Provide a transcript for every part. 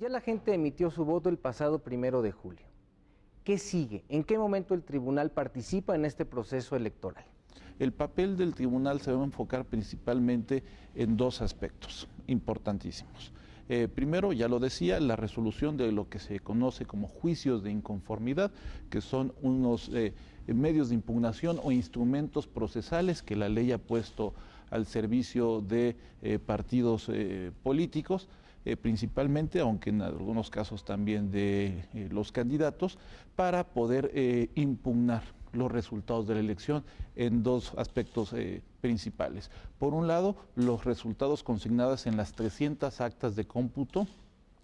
Ya la gente emitió su voto el pasado primero de julio. ¿Qué sigue? ¿En qué momento el tribunal participa en este proceso electoral? El papel del tribunal se va a enfocar principalmente en dos aspectos importantísimos. Eh, primero, ya lo decía, la resolución de lo que se conoce como juicios de inconformidad, que son unos eh, medios de impugnación o instrumentos procesales que la ley ha puesto al servicio de eh, partidos políticos. principalmente, aunque en algunos casos también de los candidatos, para poder impugnar los resultados de la elección en dos aspectos eh, principales. Por un lado, los resultados consignados en las 300 actas de cómputo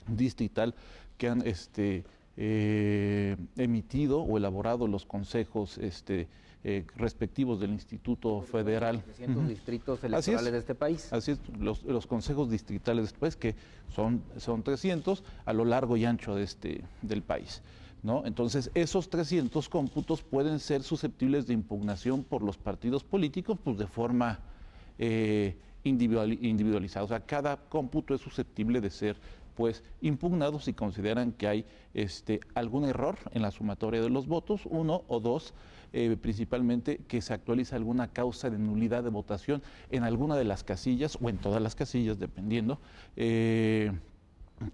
distrital que han este, eh, emitido o elaborado los consejos este, eh, respectivos del Instituto Federal. 300 distritos electorales de este país. Así es, los, consejos distritales después, pues, que son, son 300 a lo largo y ancho de este, del país. Entonces, esos 300 cómputos pueden ser susceptibles de impugnación por los partidos políticos pues, de forma eh, individualizada. O sea, cada cómputo es susceptible de ser pues impugnado si consideran que hay este, algún error en la sumatoria de los votos, uno o dos, eh, principalmente que se actualiza alguna causa de nulidad de votación en alguna de las casillas o en todas las casillas, dependiendo. Eh,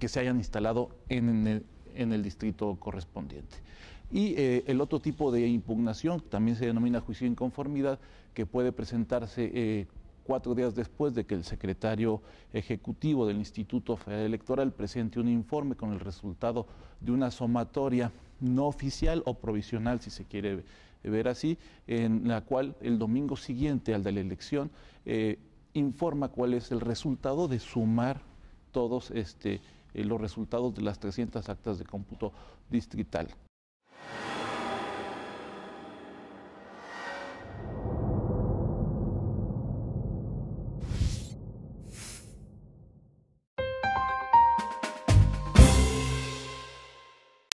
que se hayan instalado en, el en el distrito correspondiente. Y eh, el otro tipo de impugnación, también se denomina juicio de inconformidad, que puede presentarse eh, cuatro días después de que el secretario ejecutivo del Instituto Federal Electoral presente un informe con el resultado de una somatoria no oficial o provisional, si se quiere ver así, en la cual el domingo siguiente al de la elección eh, informa cuál es el resultado de sumar todos este, eh, los resultados de las 300 actas de cómputo distrital.